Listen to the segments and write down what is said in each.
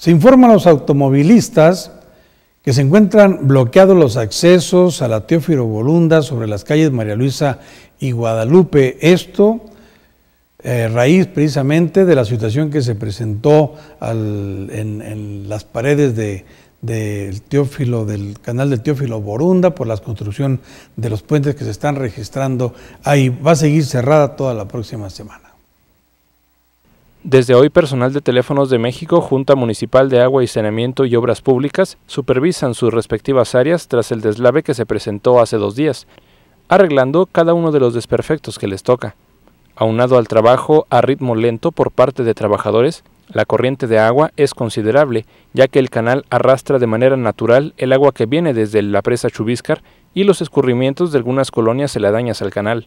Se informa a los automovilistas que se encuentran bloqueados los accesos a la Teófilo Borunda sobre las calles María Luisa y Guadalupe. Esto eh, raíz precisamente de la situación que se presentó en, las paredes del Teófilo, del canal del Teófilo Borunda por la construcción de los puentes que se están registrando ahí. Va a seguir cerrada toda la próxima semana. Desde hoy, personal de Teléfonos de México, Junta Municipal de Agua y Saneamiento y Obras Públicas supervisan sus respectivas áreas tras el deslave que se presentó hace dos días, arreglando cada uno de los desperfectos que les toca. Aunado al trabajo a ritmo lento por parte de trabajadores, la corriente de agua es considerable, ya que el canal arrastra de manera natural el agua que viene desde la presa Chubíscar y los escurrimientos de algunas colonias heladañas al canal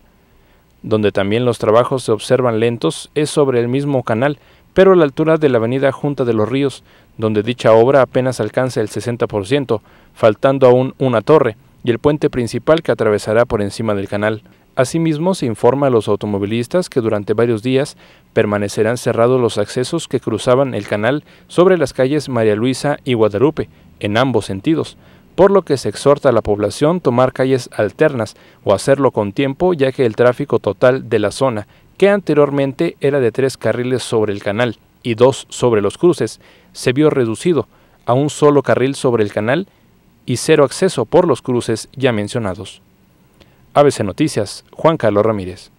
donde también los trabajos se observan lentos, es sobre el mismo canal, pero a la altura de la avenida Junta de los Ríos, donde dicha obra apenas alcanza el 60%, faltando aún una torre y el puente principal que atravesará por encima del canal. Asimismo, se informa a los automovilistas que durante varios días permanecerán cerrados los accesos que cruzaban el canal sobre las calles María Luisa y Guadalupe, en ambos sentidos, por lo que se exhorta a la población tomar calles alternas o hacerlo con tiempo ya que el tráfico total de la zona, que anteriormente era de tres carriles sobre el canal y dos sobre los cruces, se vio reducido a un solo carril sobre el canal y cero acceso por los cruces ya mencionados. ABC Noticias, Juan Carlos Ramírez.